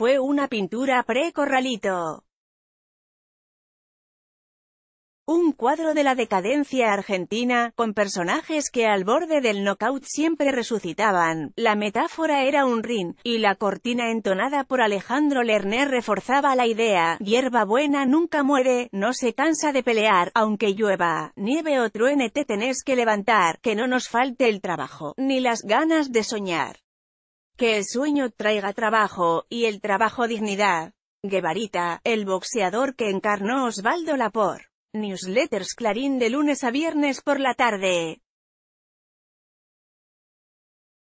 fue una pintura pre-corralito. Un cuadro de la decadencia argentina, con personajes que al borde del knockout siempre resucitaban. La metáfora era un rin, y la cortina entonada por Alejandro Lerner reforzaba la idea. Hierba buena nunca muere, no se cansa de pelear, aunque llueva, nieve o truene te tenés que levantar, que no nos falte el trabajo, ni las ganas de soñar que el sueño traiga trabajo, y el trabajo dignidad. Guevarita, el boxeador que encarnó Osvaldo Lapor. Newsletters Clarín de lunes a viernes por la tarde.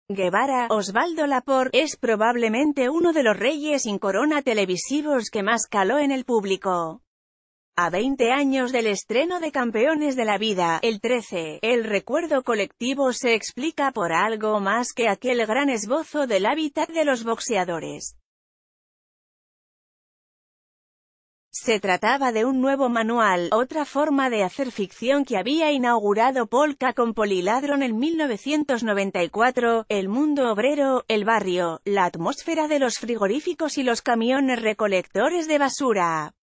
Guevara, Osvaldo Lapor, es probablemente uno de los reyes sin corona televisivos que más caló en el público. A 20 años del estreno de Campeones de la Vida, el 13, el recuerdo colectivo se explica por algo más que aquel gran esbozo del hábitat de los boxeadores. Se trataba de un nuevo manual, otra forma de hacer ficción que había inaugurado Polka con Poliladron en 1994, el mundo obrero, el barrio, la atmósfera de los frigoríficos y los camiones recolectores de basura.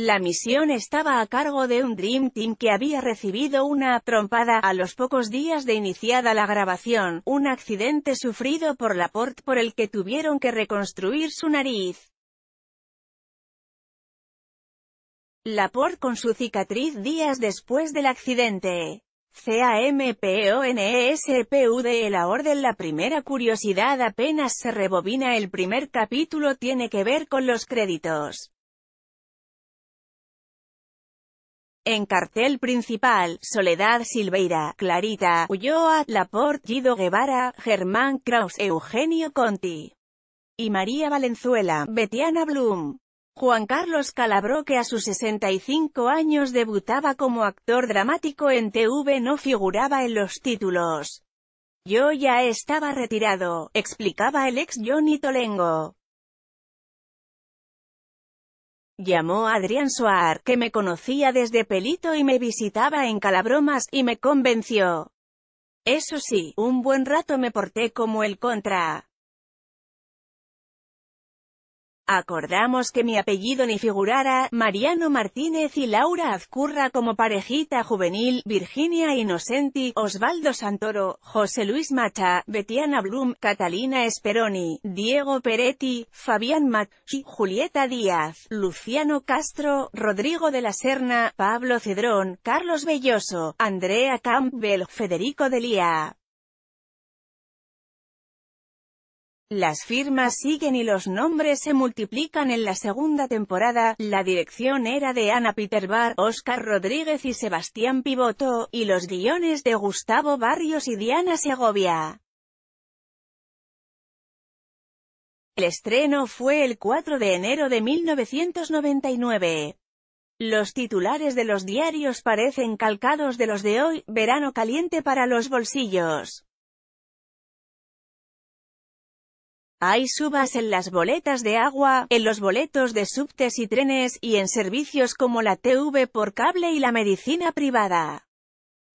La misión estaba a cargo de un Dream Team que había recibido una trompada a los pocos días de iniciada la grabación, un accidente sufrido por Laporte por el que tuvieron que reconstruir su nariz. Laporte con su cicatriz días después del accidente. C-A-M-P-O-N-E-S-P-U-D-E e, La orden La primera curiosidad apenas se rebobina El primer capítulo tiene que ver con los créditos. En cartel principal, Soledad Silveira, Clarita, Ulloa, Laporte, Guido Guevara, Germán Kraus, Eugenio Conti y María Valenzuela, Betiana Blum. Juan Carlos Calabró que a sus 65 años debutaba como actor dramático en TV no figuraba en los títulos. Yo ya estaba retirado, explicaba el ex Johnny Tolengo. Llamó Adrián Soar, que me conocía desde pelito y me visitaba en calabromas, y me convenció. Eso sí, un buen rato me porté como el contra. Acordamos que mi apellido ni figurara, Mariano Martínez y Laura Azcurra como parejita juvenil, Virginia Innocenti, Osvaldo Santoro, José Luis Macha, Betiana Blum, Catalina Speroni, Diego Peretti, Fabián Machi, Julieta Díaz, Luciano Castro, Rodrigo de la Serna, Pablo Cedrón, Carlos Belloso, Andrea Campbell, Federico Delia, Las firmas siguen y los nombres se multiplican en la segunda temporada, la dirección era de Ana Peterbar, Oscar Rodríguez y Sebastián Pivoto, y los guiones de Gustavo Barrios y Diana Segovia. El estreno fue el 4 de enero de 1999. Los titulares de los diarios parecen calcados de los de hoy, verano caliente para los bolsillos. Hay subas en las boletas de agua, en los boletos de subtes y trenes, y en servicios como la TV por cable y la medicina privada.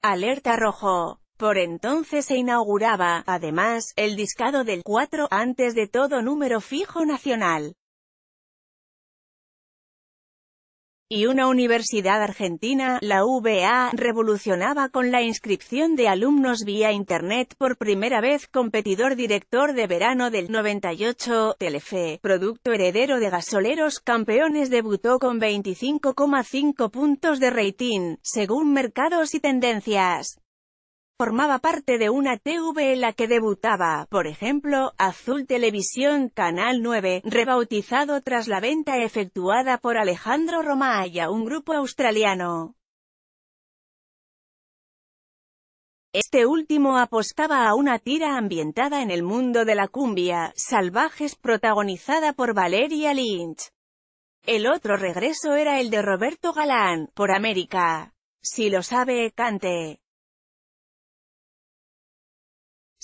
Alerta rojo. Por entonces se inauguraba, además, el discado del 4, antes de todo número fijo nacional. y una universidad argentina, la UBA, revolucionaba con la inscripción de alumnos vía Internet por primera vez competidor director de verano del 98, Telefe, producto heredero de gasoleros campeones debutó con 25,5 puntos de rating, según mercados y tendencias formaba parte de una TV en la que debutaba, por ejemplo, Azul Televisión Canal 9, rebautizado tras la venta efectuada por Alejandro Romaya, a un grupo australiano. Este último apostaba a una tira ambientada en el mundo de la cumbia, Salvajes protagonizada por Valeria Lynch. El otro regreso era el de Roberto Galán, por América. Si lo sabe, cante.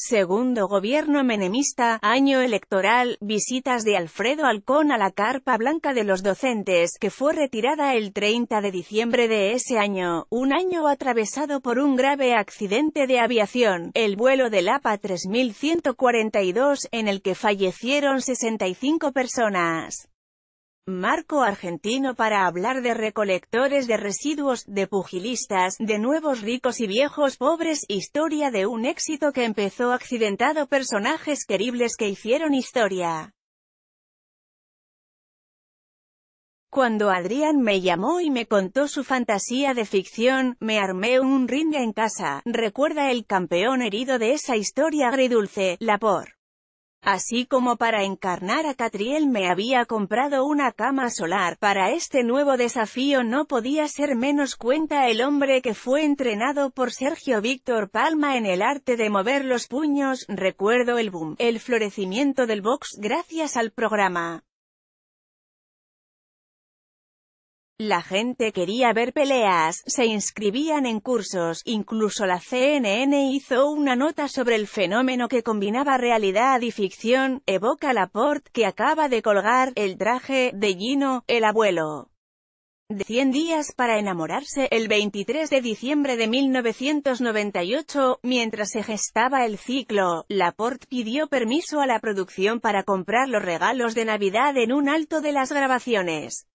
Segundo gobierno menemista, año electoral, visitas de Alfredo Alcón a la carpa blanca de los docentes, que fue retirada el 30 de diciembre de ese año, un año atravesado por un grave accidente de aviación, el vuelo del APA 3142, en el que fallecieron 65 personas marco argentino para hablar de recolectores de residuos, de pugilistas, de nuevos ricos y viejos pobres, historia de un éxito que empezó accidentado personajes queribles que hicieron historia. Cuando Adrián me llamó y me contó su fantasía de ficción, me armé un ring en casa, recuerda el campeón herido de esa historia agridulce, la por. Así como para encarnar a Catriel me había comprado una cama solar, para este nuevo desafío no podía ser menos cuenta el hombre que fue entrenado por Sergio Víctor Palma en el arte de mover los puños, recuerdo el boom, el florecimiento del box gracias al programa. La gente quería ver peleas, se inscribían en cursos, incluso la CNN hizo una nota sobre el fenómeno que combinaba realidad y ficción, evoca Laporte, que acaba de colgar, el traje, de Gino, el abuelo. De 100 días para enamorarse, el 23 de diciembre de 1998, mientras se gestaba el ciclo, Laporte pidió permiso a la producción para comprar los regalos de Navidad en un alto de las grabaciones.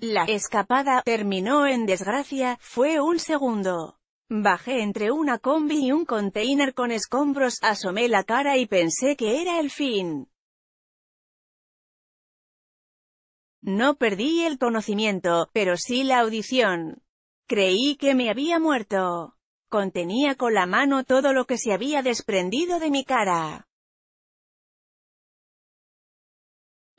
La escapada terminó en desgracia, fue un segundo. Bajé entre una combi y un container con escombros, asomé la cara y pensé que era el fin. No perdí el conocimiento, pero sí la audición. Creí que me había muerto. Contenía con la mano todo lo que se había desprendido de mi cara.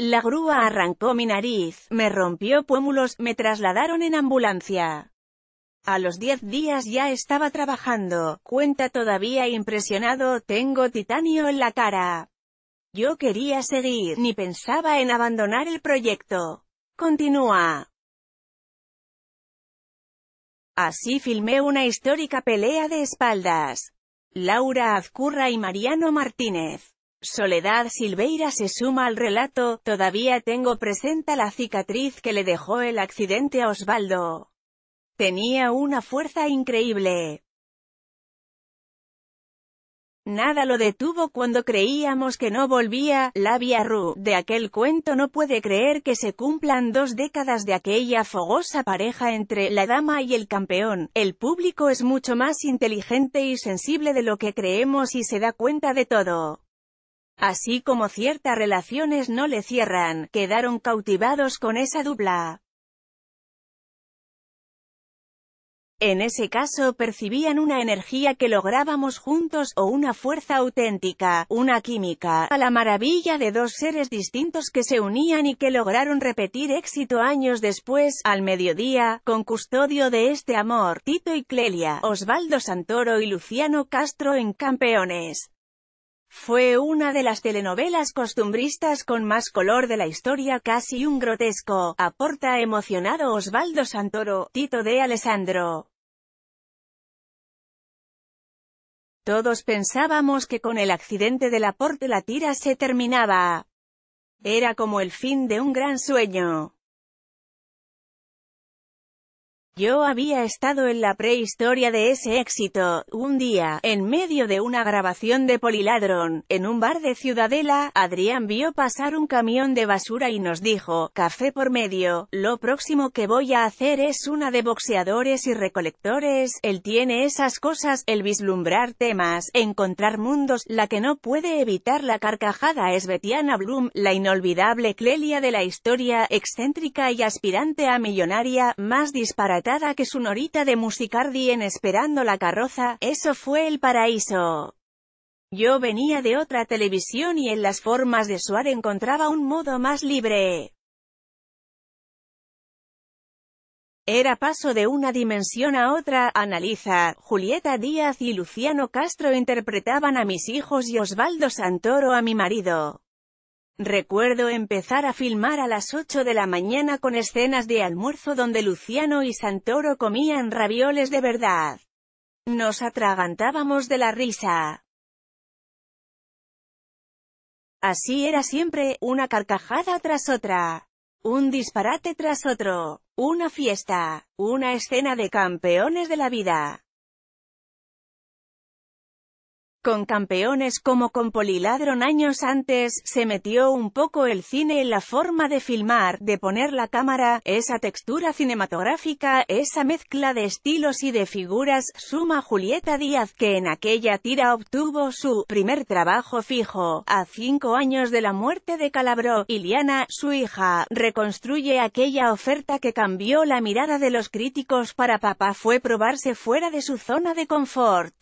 La grúa arrancó mi nariz, me rompió pómulos, me trasladaron en ambulancia. A los diez días ya estaba trabajando, cuenta todavía impresionado, tengo titanio en la cara. Yo quería seguir, ni pensaba en abandonar el proyecto. Continúa. Así filmé una histórica pelea de espaldas. Laura Azcurra y Mariano Martínez. Soledad Silveira se suma al relato, todavía tengo presenta la cicatriz que le dejó el accidente a Osvaldo. Tenía una fuerza increíble. Nada lo detuvo cuando creíamos que no volvía, via Ru, de aquel cuento no puede creer que se cumplan dos décadas de aquella fogosa pareja entre la dama y el campeón, el público es mucho más inteligente y sensible de lo que creemos y se da cuenta de todo así como ciertas relaciones no le cierran, quedaron cautivados con esa dupla. En ese caso percibían una energía que lográbamos juntos, o una fuerza auténtica, una química, a la maravilla de dos seres distintos que se unían y que lograron repetir éxito años después, al mediodía, con custodio de este amor, Tito y Clelia, Osvaldo Santoro y Luciano Castro en Campeones. Fue una de las telenovelas costumbristas con más color de la historia casi un grotesco, aporta emocionado Osvaldo Santoro, Tito de Alessandro. Todos pensábamos que con el accidente del aporte la tira se terminaba. Era como el fin de un gran sueño. Yo había estado en la prehistoria de ese éxito, un día, en medio de una grabación de Poliladron, en un bar de Ciudadela, Adrián vio pasar un camión de basura y nos dijo, café por medio, lo próximo que voy a hacer es una de boxeadores y recolectores, él tiene esas cosas, el vislumbrar temas, encontrar mundos, la que no puede evitar la carcajada es Betiana Bloom, la inolvidable Clelia de la historia, excéntrica y aspirante a millonaria, más disparatada que su norita de musicardi en Esperando la carroza, eso fue el paraíso. Yo venía de otra televisión y en las formas de Suar encontraba un modo más libre. Era paso de una dimensión a otra, analiza, Julieta Díaz y Luciano Castro interpretaban a mis hijos y Osvaldo Santoro a mi marido. Recuerdo empezar a filmar a las 8 de la mañana con escenas de almuerzo donde Luciano y Santoro comían ravioles de verdad. Nos atragantábamos de la risa. Así era siempre, una carcajada tras otra, un disparate tras otro, una fiesta, una escena de campeones de la vida. Con campeones como con Poliladron años antes, se metió un poco el cine en la forma de filmar, de poner la cámara, esa textura cinematográfica, esa mezcla de estilos y de figuras, suma Julieta Díaz que en aquella tira obtuvo su primer trabajo fijo. A cinco años de la muerte de Calabró, Iliana, su hija, reconstruye aquella oferta que cambió la mirada de los críticos para papá fue probarse fuera de su zona de confort.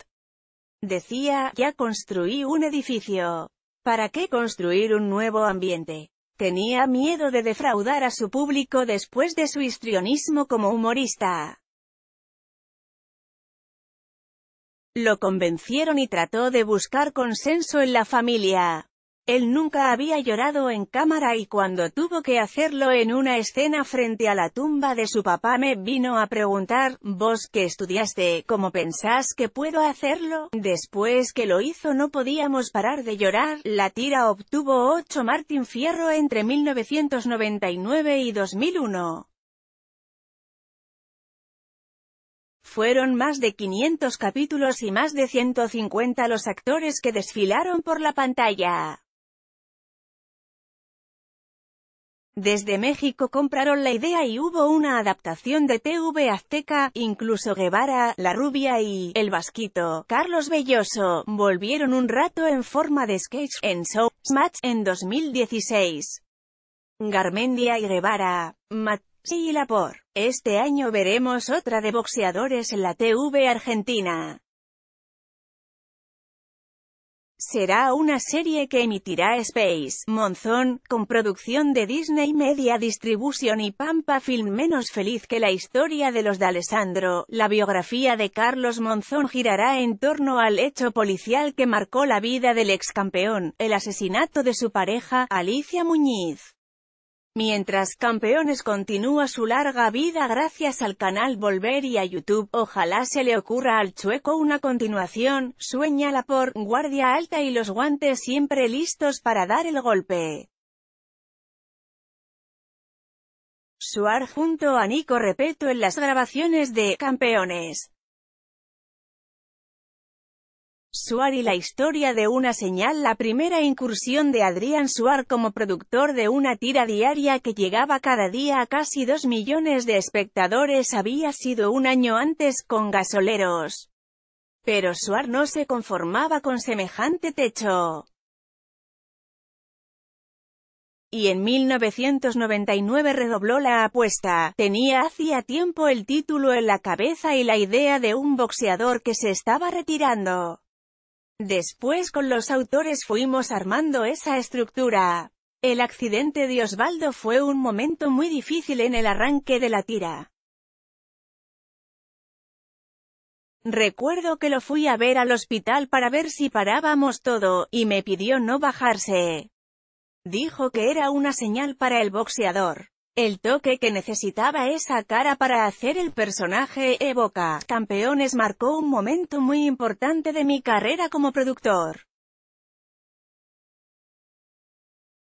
Decía, ya construí un edificio. ¿Para qué construir un nuevo ambiente? Tenía miedo de defraudar a su público después de su histrionismo como humorista. Lo convencieron y trató de buscar consenso en la familia. Él nunca había llorado en cámara y cuando tuvo que hacerlo en una escena frente a la tumba de su papá me vino a preguntar, vos que estudiaste, ¿cómo pensás que puedo hacerlo? Después que lo hizo no podíamos parar de llorar, la tira obtuvo 8 Martín Fierro entre 1999 y 2001. Fueron más de 500 capítulos y más de 150 los actores que desfilaron por la pantalla. Desde México compraron la idea y hubo una adaptación de TV Azteca, incluso Guevara, La Rubia y El Vasquito, Carlos Belloso, volvieron un rato en forma de sketch en Show en 2016. Garmendia y Guevara, Mat y Lapor. Este año veremos otra de boxeadores en la TV Argentina. Será una serie que emitirá Space Monzón, con producción de Disney Media Distribution y Pampa Film menos feliz que la historia de los de Alessandro. La biografía de Carlos Monzón girará en torno al hecho policial que marcó la vida del ex campeón, el asesinato de su pareja, Alicia Muñiz. Mientras Campeones continúa su larga vida gracias al canal Volver y a YouTube, ojalá se le ocurra al Chueco una continuación, sueñala por guardia alta y los guantes siempre listos para dar el golpe. Suar junto a Nico Repeto en las grabaciones de Campeones. Suar y la historia de una señal La primera incursión de Adrián Suar como productor de una tira diaria que llegaba cada día a casi dos millones de espectadores había sido un año antes con Gasoleros. Pero Suar no se conformaba con semejante techo. Y en 1999 redobló la apuesta. Tenía hacía tiempo el título en la cabeza y la idea de un boxeador que se estaba retirando. Después con los autores fuimos armando esa estructura. El accidente de Osvaldo fue un momento muy difícil en el arranque de la tira. Recuerdo que lo fui a ver al hospital para ver si parábamos todo, y me pidió no bajarse. Dijo que era una señal para el boxeador. El toque que necesitaba esa cara para hacer el personaje evoca. Campeones marcó un momento muy importante de mi carrera como productor.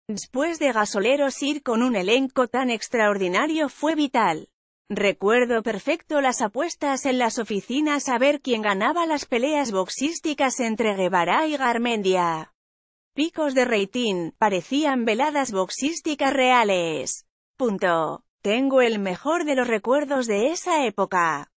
Después de Gasoleros ir con un elenco tan extraordinario fue vital. Recuerdo perfecto las apuestas en las oficinas a ver quién ganaba las peleas boxísticas entre Guevara y Garmendia. Picos de reitín, parecían veladas boxísticas reales. Tengo el mejor de los recuerdos de esa época.